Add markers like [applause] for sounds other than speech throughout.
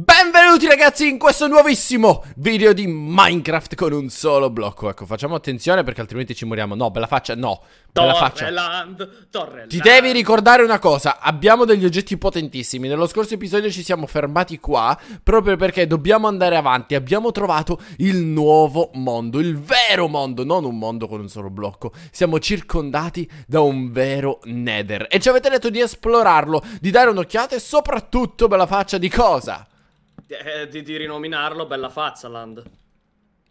Benvenuti ragazzi in questo nuovissimo video di Minecraft con un solo blocco Ecco facciamo attenzione perché altrimenti ci moriamo No bella faccia no Bella faccia Torreland Torreland Ti devi ricordare una cosa Abbiamo degli oggetti potentissimi Nello scorso episodio ci siamo fermati qua Proprio perché dobbiamo andare avanti Abbiamo trovato il nuovo mondo Il vero mondo Non un mondo con un solo blocco Siamo circondati da un vero nether E ci avete detto di esplorarlo Di dare un'occhiata e soprattutto bella faccia di cosa? Eh, di, di, rinominarlo Bella Fazza Land.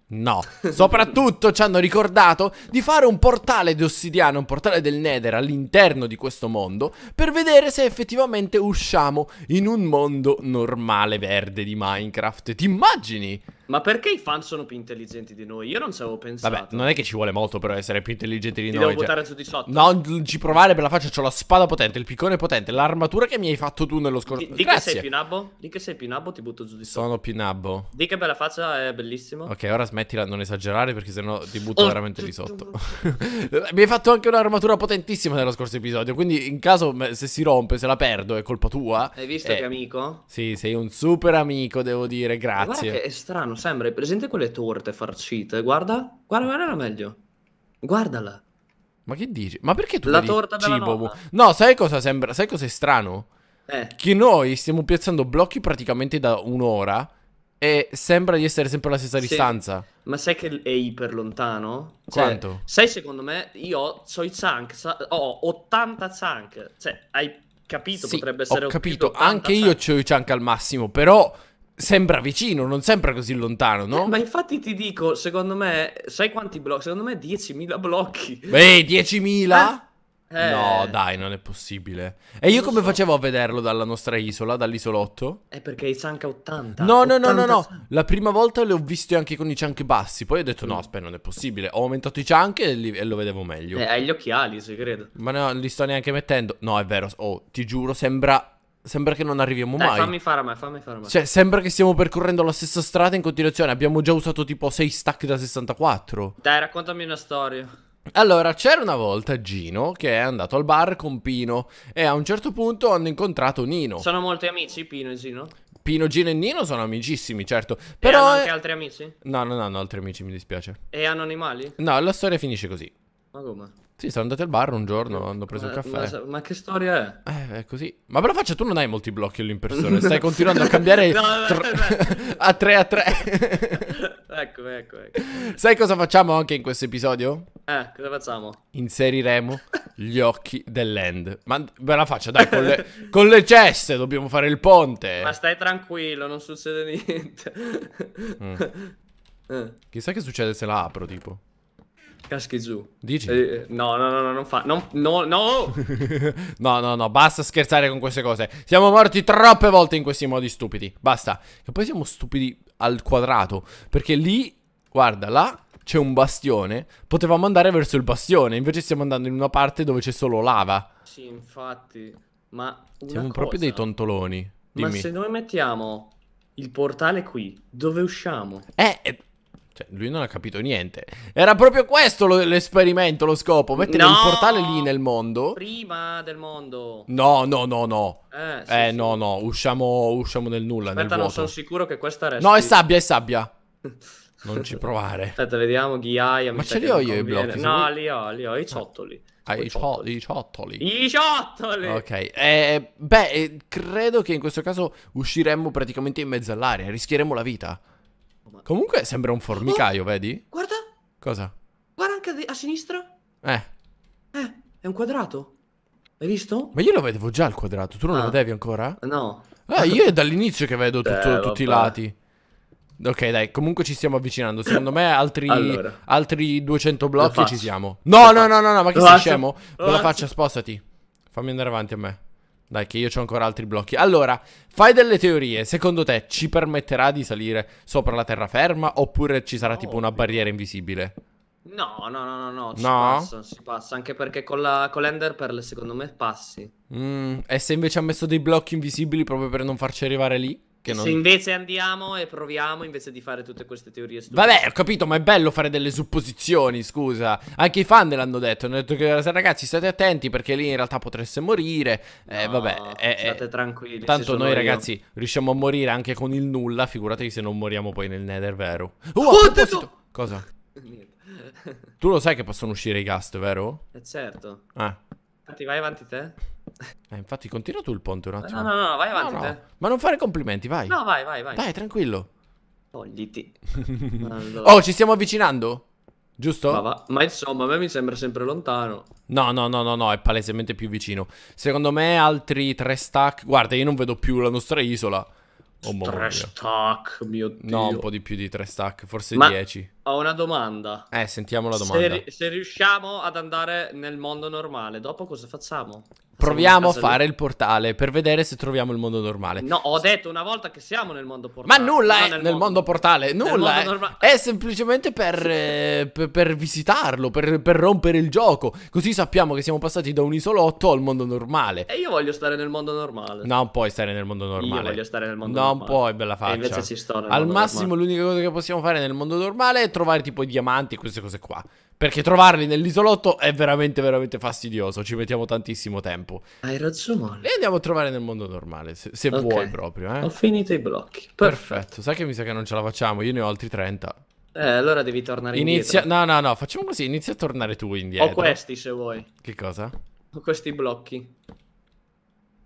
No, soprattutto ci hanno ricordato di fare un portale di ossidiana, un portale del Nether all'interno di questo mondo per vedere se effettivamente usciamo in un mondo normale verde di Minecraft. Ti immagini? Ma perché i fan sono più intelligenti di noi? Io non ci avevo pensato. Vabbè, non è che ci vuole molto per essere più intelligenti di Ti noi. Devo cioè buttare cioè... su sotto. No, non ci provare per la faccia. C'ho la spada potente, il piccone potente, l'armatura che mi hai fatto tu nello scorso. Di, di che sei più nabbo? Di che sei più nabbo, ti butto giù di sotto. Sono più nabbo. Di che bella faccia, è bellissimo. Ok, ora smettila, non esagerare perché sennò ti butto oh, veramente di sotto. [laughs] mi hai fatto anche un'armatura potentissima nello scorso episodio. Quindi, in caso se si rompe, se la perdo, è colpa tua. Hai visto eh, che amico? Sì, sei un super amico, devo dire. Grazie. Ma che è strano non sembra. Hai presente quelle torte farcite? Guarda, guarda, guarda meglio. Guardala. Ma che dici? Ma perché tu la torta cibo? No, sai cosa sembra? Sai cosa è strano? Eh. Che noi stiamo piazzando blocchi praticamente da un'ora e sembra di essere sempre alla stessa sì. distanza. Ma sai che è iper lontano? Cioè, Quanto? Sai, secondo me, io ho i chunk, ho 80 chunk. Cioè, hai capito? Sì, Potrebbe essere ho capito. Anche chunk. io ho i chunk al massimo, però sembra vicino, non sembra così lontano, no? ma infatti ti dico, secondo me, sai quanti blocchi? Secondo me 10.000 blocchi. Beh, 10.000? Ah. Eh. No, dai, non è possibile. E non io come so. facevo a vederlo dalla nostra isola, dall'isolotto? È perché i chunk 80. No, no, 80 no, no, no. La prima volta le ho viste anche con i chunk bassi. Poi ho detto, mm. no, aspetta, non è possibile. Ho aumentato i chunk e, li, e lo vedevo meglio. Eh, hai gli occhiali, se credo. Ma no, li sto neanche mettendo. No, è vero. Oh, ti giuro, sembra Sembra che non arriviamo Dai, mai. Fammi fare a me, fammi fare a me. Cioè, sembra che stiamo percorrendo la stessa strada in continuazione. Abbiamo già usato tipo 6 stack da 64. Dai, raccontami una storia. Allora, c'era una volta Gino che è andato al bar con Pino e a un certo punto hanno incontrato Nino. Sono molti amici Pino e Gino? Pino, Gino e Nino sono amicissimi, certo. Però e hanno anche altri amici? No, non hanno altri amici, mi dispiace. E hanno animali? No, la storia finisce così. Ma come? Sì, sono andato al bar un giorno, eh, hanno preso ma, il caffè. Ma, ma, che storia è? Eh, è così. Ma però faccia, tu non hai molti blocchi all'impressione, [laughs] stai continuando a cambiare no, tr- [laughs] a 3 a 3. [laughs] ecco, ecco, ecco. Sai cosa facciamo anche in questo episodio? Eh, cosa facciamo? Inseriremo gli occhi dell'end. Ma ve la faccia, dai, con le, con le, ceste dobbiamo fare il ponte. Ma stai tranquillo, non succede niente. Mm. Eh. Chissà che succede se la apro, tipo. Caschi giù. Dici? Eh, eh, no, no, no, no, non fa. No, no, no! [laughs] no, no, no, basta scherzare con queste cose. Siamo morti troppe volte in questi modi stupidi. Basta. E poi siamo stupidi al quadrato. Perché lì, guarda, là c'è un bastione. Potevamo andare verso il bastione. Invece stiamo andando in una parte dove c'è solo lava. Sì, infatti. Ma. siamo cosa... proprio dei tontoloni. Dimmi. Ma se noi mettiamo il portale qui, dove usciamo? Eh, eh cioè, lui non ha capito niente. Era proprio questo lo, l'esperimento, lo scopo. Mettere no! il portale lì nel mondo. Prima del mondo. No, no, no, no. Eh, sì, eh sì. no, no. Usciamo, usciamo nel nulla. Aspetta, nel non sono sicuro che questa resta. No, è sabbia, è sabbia. [laughs] non ci provare. Aspetta, vediamo. Ghiaia. Ma ce li ho io conviene. i blocchi. No, li ho, li ho. I ciottoli. Ah, i, ciottoli. I ciottoli. I ciottoli. Ok. Eh, beh, eh, credo che in questo caso usciremmo praticamente in mezzo all'aria. Rischieremmo la vita. Comunque sembra un formicaio, oh, vedi? Guarda. Cosa? Guarda anche a sinistra. Eh. Eh, è un quadrato. Hai visto? Ma io lo vedevo già il quadrato, tu non ah. lo vedevi ancora? No. Eh, io è dall'inizio che vedo tutto, eh, tutti i lati. Ok, dai, comunque ci stiamo avvicinando. Secondo me altri, allora. altri 200 blocchi ci siamo. No, no, no, no, no, ma che lo sei faccio. scemo? Con la faccia, spostati. Fammi andare avanti a me. Dai, che io ho ancora altri blocchi. Allora, fai delle teorie. Secondo te ci permetterà di salire sopra la terraferma? Oppure ci sarà oh, tipo una barriera invisibile? No, no, no, no, no. Ci no? Passa, si passa. Anche perché con, la, con l'Ender Pearl, secondo me, passi. Mm, e se invece ha messo dei blocchi invisibili proprio per non farci arrivare lì? Che non... Se invece andiamo e proviamo invece di fare tutte queste teorie stupide. Vabbè, ho capito, ma è bello fare delle supposizioni, scusa. Anche i fan l'hanno detto, hanno detto che ragazzi state attenti perché lì in realtà potreste morire. Eh, no, eh, vabbè, eh, state eh, tranquilli. Tanto noi ragazzi riusciamo a morire anche con il nulla, figuratevi se non moriamo poi nel Nether, vero? Uh, oh, proposito... Cosa? [laughs] Niente. tu lo sai che possono uscire i cast, vero? Eh certo. Ah. Ti vai avanti te? Eh, infatti, continua tu il ponte un attimo. No, no, no, vai avanti. No, no. Ma non fare complimenti, vai. No, vai, vai, vai. Dai, tranquillo. Togliti. [laughs] allora. Oh, ci stiamo avvicinando? Giusto? Ma, va, ma, insomma, a me mi sembra sempre lontano. No, no, no, no, no, è palesemente più vicino. Secondo me altri tre stack. Guarda, io non vedo più la nostra isola. Oh, tre stack, mio dio. No, un po' di più di tre stack, forse ma 10. Ho una domanda. Eh, sentiamo la domanda. Se, se riusciamo ad andare nel mondo normale, dopo cosa facciamo? Proviamo a fare lì. il portale per vedere se troviamo il mondo normale. No, ho detto una volta che siamo nel mondo portale. Ma nulla è nel, mondo, mondo portale, nulla Nel mondo è, è. semplicemente per, eh, per, per visitarlo, per, per, rompere il gioco. Così sappiamo che siamo passati da un isolotto al mondo normale. E io voglio stare nel mondo normale. Non puoi stare nel mondo normale. Io voglio stare nel mondo non normale. Non puoi, bella faccia. E invece ci sto Al massimo l'unica cosa che possiamo fare nel mondo normale è trovare tipo i diamanti, e queste cose qua. Perché trovarli nell'isolotto è veramente, veramente fastidioso. Ci mettiamo tantissimo tempo. Hai ragione. E andiamo a trovare nel mondo normale, se, se okay. vuoi proprio. Eh. Ho finito i blocchi. Perfetto. Perfetto. Sai che mi sa che non ce la facciamo. Io ne ho altri 30. Eh, allora devi tornare inizia... indietro. No, no, no. Facciamo così. Inizia a tornare tu indietro. Ho questi se vuoi. Che cosa? Ho questi blocchi.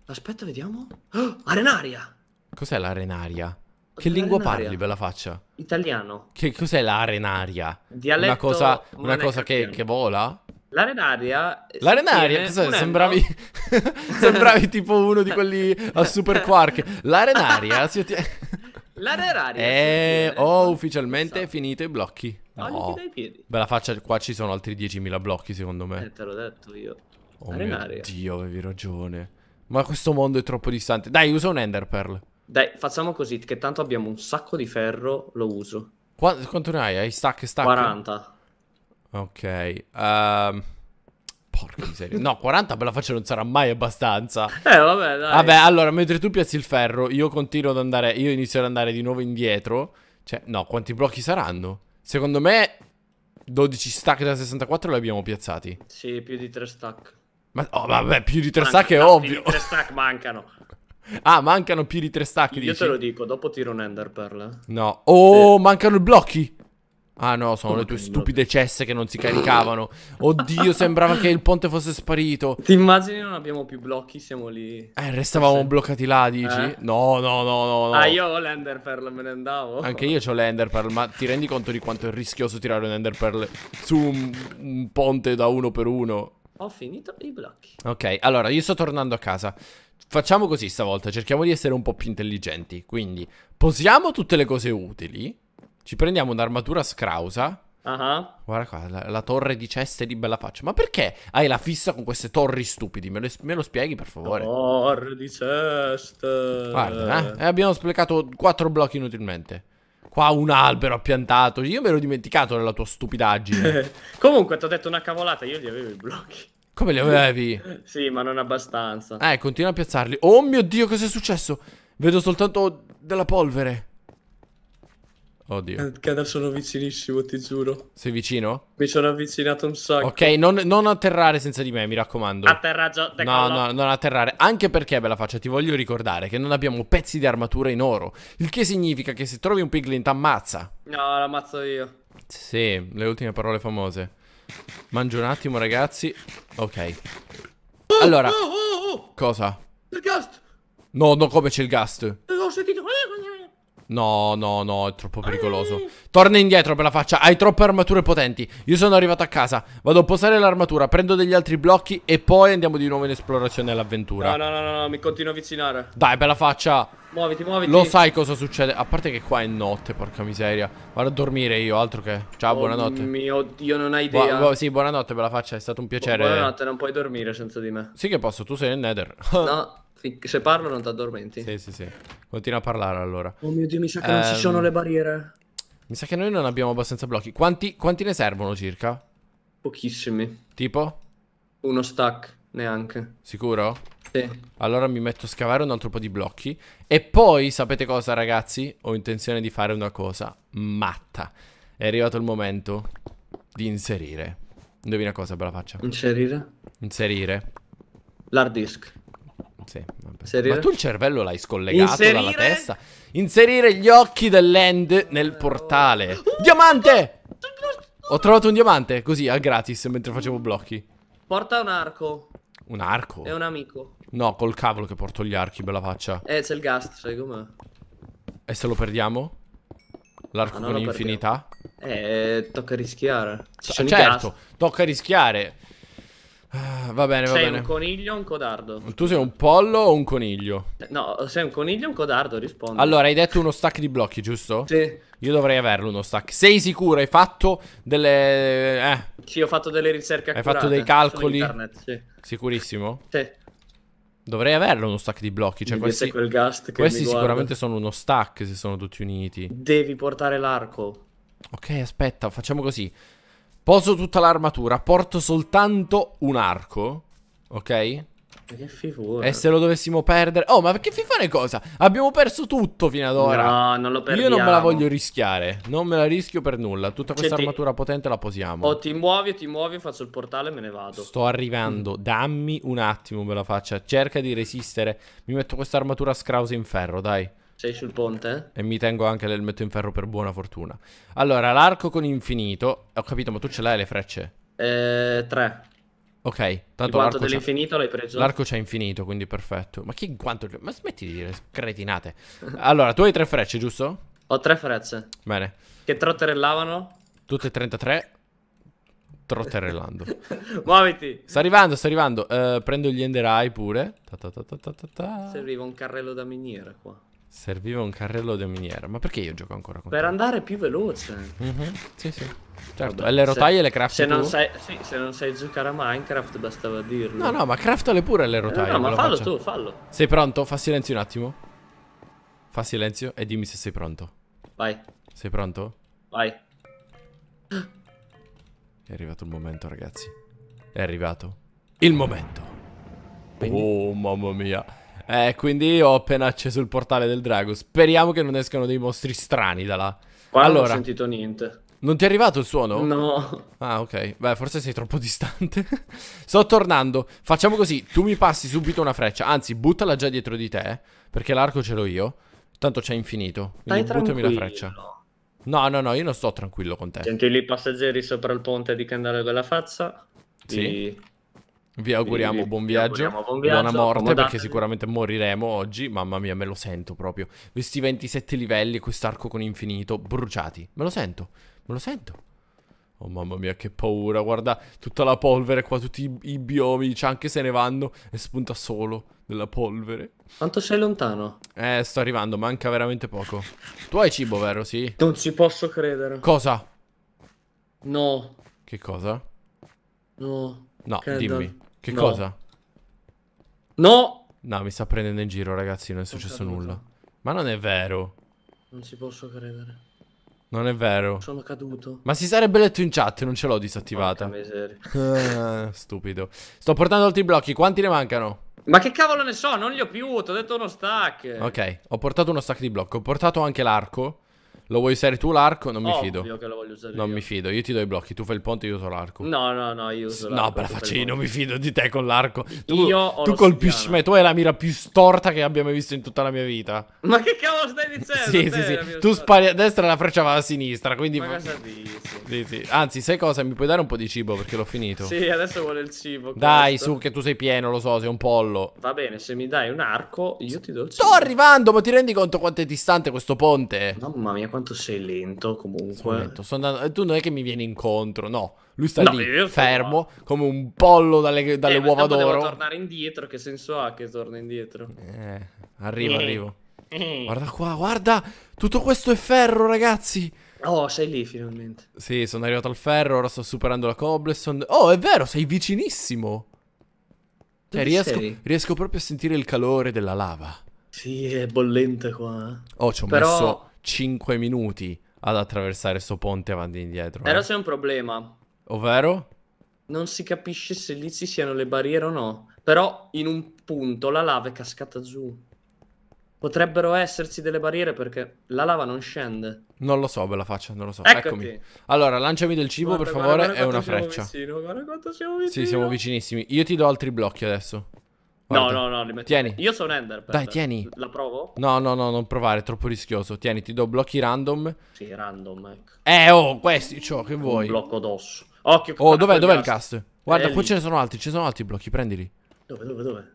Aspetta, vediamo. Oh, arenaria. Cos'è l'arenaria? Che lingua arenaria. parli, bella faccia? Italiano. Che cos'è l'arenaria? Dialetto una cosa, una cosa che, che, vola? L'arenaria... L'arenaria? Sembravi, [laughs] sembravi tipo uno di quelli a super quark. L'arenaria si ottiene... [laughs] L'arenaria. Eh, ho ufficialmente so. finito i blocchi. No, no. dai piedi. Bella faccia, qua ci sono altri 10.000 blocchi secondo me. Eh, te l'ho detto io. Oh Arenaria. mio Dio, avevi ragione. Ma questo mondo è troppo distante. Dai, usa un Enderpearl. Dai, facciamo così, che tanto abbiamo un sacco di ferro, lo uso. Qua, quanto ne hai? Hai stack, stack? 40. Ok. Um... Porca miseria. No, 40 per la faccia non sarà mai abbastanza. Eh, vabbè, dai. Vabbè, allora, mentre tu piazzi il ferro, io continuo ad andare... Io inizio ad andare di nuovo indietro. Cioè, no, quanti blocchi saranno? Secondo me 12 stack da 64 li abbiamo piazzati. Sì, più di 3 stack. Ma oh, vabbè, più di 3 stack è no, ovvio. Più di 3 stack mancano. [laughs] Ah, mancano più di tre stacchi. Io dici? te lo dico, dopo tiro un Ender Pearl. Eh. No. Oh, eh. mancano i blocchi. Ah no, sono Come le tue stupide cesse che non si caricavano. Oddio, sembrava che il ponte fosse sparito. [laughs] Ti immagini non abbiamo più blocchi, siamo lì. Eh, restavamo Forse... bloccati là, dici? Eh? No, no, no, no, no. Ah, io ho l'Ender Pearl, me ne andavo. Anche io ho l'Ender Pearl, ma ti rendi conto di quanto è rischioso tirare un Ender Pearl su un, un ponte da uno per uno? Ho finito i blocchi. Ok, allora, io sto tornando a casa facciamo così stavolta, cerchiamo di essere un po' più intelligenti. Quindi, posiamo tutte le cose utili, ci prendiamo un'armatura scrausa. Uh-huh. Guarda qua, la, la, torre di ceste di bella faccia. Ma perché hai la fissa con queste torri stupidi? Me lo, me lo spieghi per favore? Torre di ceste. Guarda, eh? eh abbiamo sprecato quattro blocchi inutilmente. Qua un albero ha piantato. Io me l'ho dimenticato nella tua stupidaggine. [laughs] Comunque, ti ho detto una cavolata. Io gli avevo i blocchi. Come li avevi? sì, ma non abbastanza. Eh, continua a piazzarli. Oh mio Dio, cosa è successo? Vedo soltanto della polvere. Oddio. Eh, che adesso sono vicinissimo, ti giuro. Sei vicino? Mi sono avvicinato un sacco. Ok, non, non atterrare senza di me, mi raccomando. Atterraggio, decollo. No, no, non atterrare. Anche perché, bella faccia, ti voglio ricordare che non abbiamo pezzi di armatura in oro. Il che significa che se trovi un piglin ammazza. No, l'ammazzo io. Sì, le ultime parole famose. Mangio un attimo, ragazzi. Ok. Allora. Oh, oh, oh, oh, cosa? Il ghast! No, no, come c'è il ghast? Eh, No, no, no, è troppo pericoloso. Torna indietro per la faccia, hai troppe armature potenti. Io sono arrivato a casa, vado a posare l'armatura, prendo degli altri blocchi e poi andiamo di nuovo in esplorazione all'avventura. No, no, no, no, mi continuo a avvicinare. Dai, per la faccia. Muoviti, muoviti. Lo sai cosa succede? A parte che qua è notte, porca miseria. Vado a dormire io, altro che. Ciao, oh buonanotte. Mio Dio, non hai idea. Bu bu sì, buonanotte per la faccia, è stato un piacere. buonanotte, non puoi dormire senza di me. Sì che posso, tu sei nel Nether. no. [laughs] Se parlo non ti addormenti. Sì, sì, sì. Continua a parlare allora. Oh mio Dio, mi sa che um, non ci sono ehm, le barriere. Mi sa che noi non abbiamo abbastanza blocchi. Quanti, quanti ne servono circa? Pochissimi. Tipo? Uno stack, neanche. Sicuro? Sì. Allora mi metto a scavare un altro po' di blocchi. E poi, sapete cosa ragazzi? Ho intenzione di fare una cosa matta. È arrivato il momento di inserire. Indovina cosa, bella faccia. Inserire? Inserire. L'hard disk. Sì, Ma tu il cervello l'hai scollegato Inserire... dalla testa? Inserire gli occhi dell'end nel eh, portale. Oh, diamante! Oh, Ho trovato un diamante, così, a gratis, mentre facevo blocchi. Porta un arco. Un arco? È un amico. No, col cavolo che porto gli archi, bella faccia. Eh, c'è il gas, sai com'è. E se lo perdiamo? L'arco ah, con l'infinità? Eh, tocca rischiare. Ci certo, tocca rischiare. Ah, va bene, va sei bene. Sei un coniglio o un codardo? Tu sei un pollo o un coniglio? No, sei un coniglio o un codardo, rispondi. Allora, hai detto uno stack di blocchi, giusto? Sì. Io dovrei averlo uno stack. Sei sicuro? Hai fatto delle... Eh. Sì, ho fatto delle ricerche Hai fatto dei calcoli? Internet, sì. Sicurissimo? Sì. Dovrei averlo uno stack di blocchi. Cioè, questi quel gast questi sicuramente sono uno stack se sono tutti uniti. Devi portare l'arco. Ok, aspetta, facciamo così. Poso tutta l'armatura, porto soltanto un arco, ok? Che figura. E se lo dovessimo perdere... Oh, ma che fifone cosa? Abbiamo perso tutto fino ad ora. No, non lo perdiamo. Io non me la voglio rischiare. Non me la rischio per nulla. Tutta questa Senti, armatura potente la posiamo. Oh, ti muovi, ti muovi, faccio il portale e me ne vado. Sto arrivando. Mm. Dammi un attimo, me la faccia. Cerca di resistere. Mi metto questa armatura scrausa in ferro, dai. Sei sul ponte? E mi tengo anche l'elmetto in ferro per buona fortuna. Allora, l'arco con infinito. Ho capito, ma tu ce l'hai le frecce? Eh, tre. Ok, tanto l'arco dell'infinito l'hai preso? L'arco c'è infinito, quindi perfetto. Ma chi quanto... Ma smetti di dire cretinate. [laughs] allora, tu hai tre frecce, giusto? Ho tre frecce. Bene. Che trotterellavano? Tutte 33. Trotterellando. [laughs] Muoviti. Sta arrivando, sta arrivando. Uh, prendo gli enderai pure. Ta ta ta Serviva un carrello da miniera qua. Serviva un carrello di miniera. Ma perché io gioco ancora con Per te? andare più veloce. Mm-hmm. Sì, sì. Certo, Vabbè, e le rotaie se, le crafti se non, sai, sì, se non sai, giocare a Minecraft bastava dirlo. No, no, ma craftale pure le rotaie. no, no ma fallo faccio. tu, fallo. Sei pronto? Fa silenzio un attimo. Fa silenzio e dimmi se sei pronto. Vai. Sei pronto? Vai. È arrivato il momento, ragazzi. È arrivato il momento. Oh, mamma mia. Eh, quindi ho appena acceso il portale del drago. Speriamo che non escano dei mostri strani da là. Qua allora, non ho sentito niente. Non ti è arrivato il suono? No. Ah, ok. Beh, forse sei troppo distante. [laughs] Sto tornando. Facciamo così. Tu mi passi subito una freccia. Anzi, buttala già dietro di te. Perché l'arco ce l'ho io. Tanto c'è infinito. Quindi Stai buttami tranquillo. la freccia. No, no, no, io non sto tranquillo con te. Senti lì i passeggeri sopra il ponte di Candale Bella Fazza. Sì. Vi auguriamo, vi, buon viaggio, vi auguriamo buon viaggio, buona morte comodatevi. perché sicuramente moriremo oggi. Mamma mia, me lo sento proprio. Questi 27 livelli, e quest'arco con infinito, bruciati. Me lo sento, me lo sento. Oh mamma mia, che paura, guarda tutta la polvere qua, tutti i, i biomi, c'è anche se ne vanno e spunta solo della polvere. Quanto sei lontano? Eh, sto arrivando, manca veramente poco. Tu hai cibo, vero? Sì. Non ci posso credere. Cosa? No. Che cosa? No. No, Kendall. dimmi. Che no. cosa? No! No, mi sta prendendo in giro, ragazzi, non è successo nulla. Ma non è vero. Non ci posso credere. Non è vero. Sono caduto. Ma si sarebbe letto in chat, non ce l'ho disattivata. Ah, [laughs] stupido. Sto portando altri blocchi, quanti ne mancano? Ma che cavolo ne so, non li ho più, ti ho detto uno stack. Ok, ho portato uno stack di blocco, ho portato anche l'arco. Lo vuoi usare tu l'arco? Non Ovvio mi fido. Ovvio che lo voglio usare Non io. mi fido, io ti do i blocchi, tu fai il ponte, io uso l'arco. No, no, no, io uso l'arco. No, per la faccia, io non mi fido di te con l'arco. Tu, io tu colpisci me, tu hai la mira più storta che abbia mai visto in tutta la mia vita. Ma che cavolo stai dicendo? sì, sì, sì. Tu spari a destra e la freccia va a sinistra, quindi... Ma cosa dici? Sì, sì. Anzi, sai cosa? Mi puoi dare un po' di cibo perché l'ho finito. Sì, adesso vuole il cibo. Dai, su, che tu sei pieno, lo so, sei un pollo. Va bene, se mi dai un arco, io ti do il cibo. Sto arrivando, ma ti rendi conto quanto è distante questo ponte? Mamma mia, quanto sei lento comunque. Sono lento, sono andato... Eh, tu non è che mi vieni incontro, no. Lui sta no, lì, fermo, qua. come un pollo dalle, dalle eh, uova d'oro. Devo tornare indietro, che senso ha che torna indietro? Eh, arrivo, eh. arrivo. Eh. Guarda qua, guarda! Tutto questo è ferro, ragazzi! Oh, sei lì finalmente. Sì, sono arrivato al ferro, ora sto superando la cobblestone. Oh, è vero, sei vicinissimo! Cioè, riesco, riesco, proprio a sentire il calore della lava. Sì, è bollente qua. Eh. Oh, ci ho Però... messo 5 minuti ad attraversare sto ponte avanti e indietro. Però eh. c'è un problema. Ovvero? Non si capisce se lì ci siano le barriere o no. Però in un punto la lava è cascata giù. Potrebbero esserci delle barriere perché la lava non scende. Non lo so, bella faccia, non lo so. Eccomi. Eccomi. Allora, lanciami del cibo, guarda, per favore, guarda, guarda è una freccia. Vicino, guarda quanto siamo vicini. Sì, siamo vicinissimi. Io ti do altri blocchi adesso. Guarda. No, no, no, li metto. Tieni. Io sono Ender. Dai, tieni. La provo? No, no, no, non provare, è troppo rischioso. Tieni, ti do blocchi random. Sì, random, ecco. Eh, oh, questi, ciò che vuoi. Un blocco d'osso. Occhio. Oh, dov'è, dov'è il cast? Guarda, è eh, qua ce ne sono altri, ce ne sono altri blocchi, prendili. Dove, dove, dove?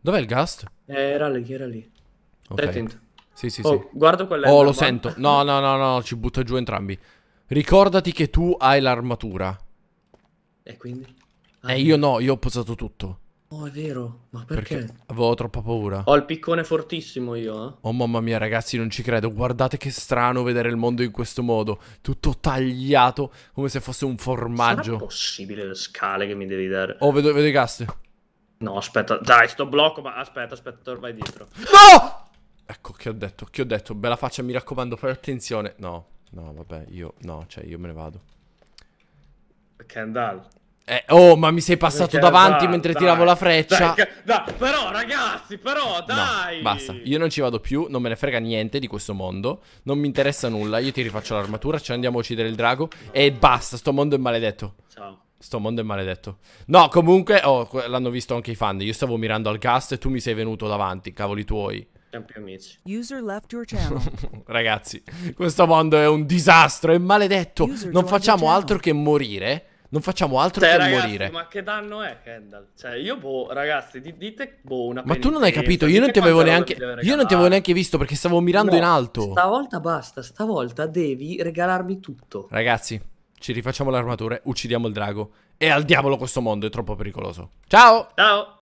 Dov'è il gast? Eh, era lì, era lì. Ok. Trettent. Sì, sì, sì. Oh, quella. Oh, lo guarda. sento. No, no, no, no, ci butta giù entrambi. Ricordati che tu hai l'armatura. E quindi? Ah, eh, io no, io ho posato tutto. Oh, è vero, ma perché? perché? Avevo troppa paura. Ho il piccone fortissimo io, eh. Oh mamma mia, ragazzi, non ci credo. Guardate che strano vedere il mondo in questo modo. Tutto tagliato come se fosse un formaggio. Non è possibile le scale che mi devi dare. Oh, vedo, vedo i gas. No, aspetta, dai, sto blocco, ma aspetta, aspetta, vai dietro. No! Ecco, che ho detto, che ho detto, bella faccia, mi raccomando, fai attenzione. No, no, vabbè, io, no, cioè, io me ne vado. Kendall. Eh, oh, ma mi sei passato Perché, davanti da, mentre dai, tiravo la freccia. Dai, da, però, ragazzi, però, dai. No, basta, io non ci vado più, non me ne frega niente di questo mondo. Non mi interessa nulla. Io ti rifaccio l'armatura, ci andiamo a uccidere il drago. E basta, sto mondo è maledetto. Ciao. Sto mondo è maledetto. No, comunque, oh, l'hanno visto anche i fan. Io stavo mirando al cast e tu mi sei venuto davanti, cavoli tuoi. [laughs] Ragazzi, questo mondo è un disastro, è maledetto. User non facciamo altro che morire non facciamo altro cioè, che ragazzi, morire. Ma che danno è Kendall? Cioè, io boh, ragazzi, di, dite boh una Ma tu non hai capito, io non, neanche, io non ti avevo neanche visto perché stavo mirando no, in alto. Stavolta basta, stavolta devi regalarmi tutto. Ragazzi, ci rifacciamo l'armatura, uccidiamo il drago e al diavolo questo mondo, è troppo pericoloso. Ciao! Ciao!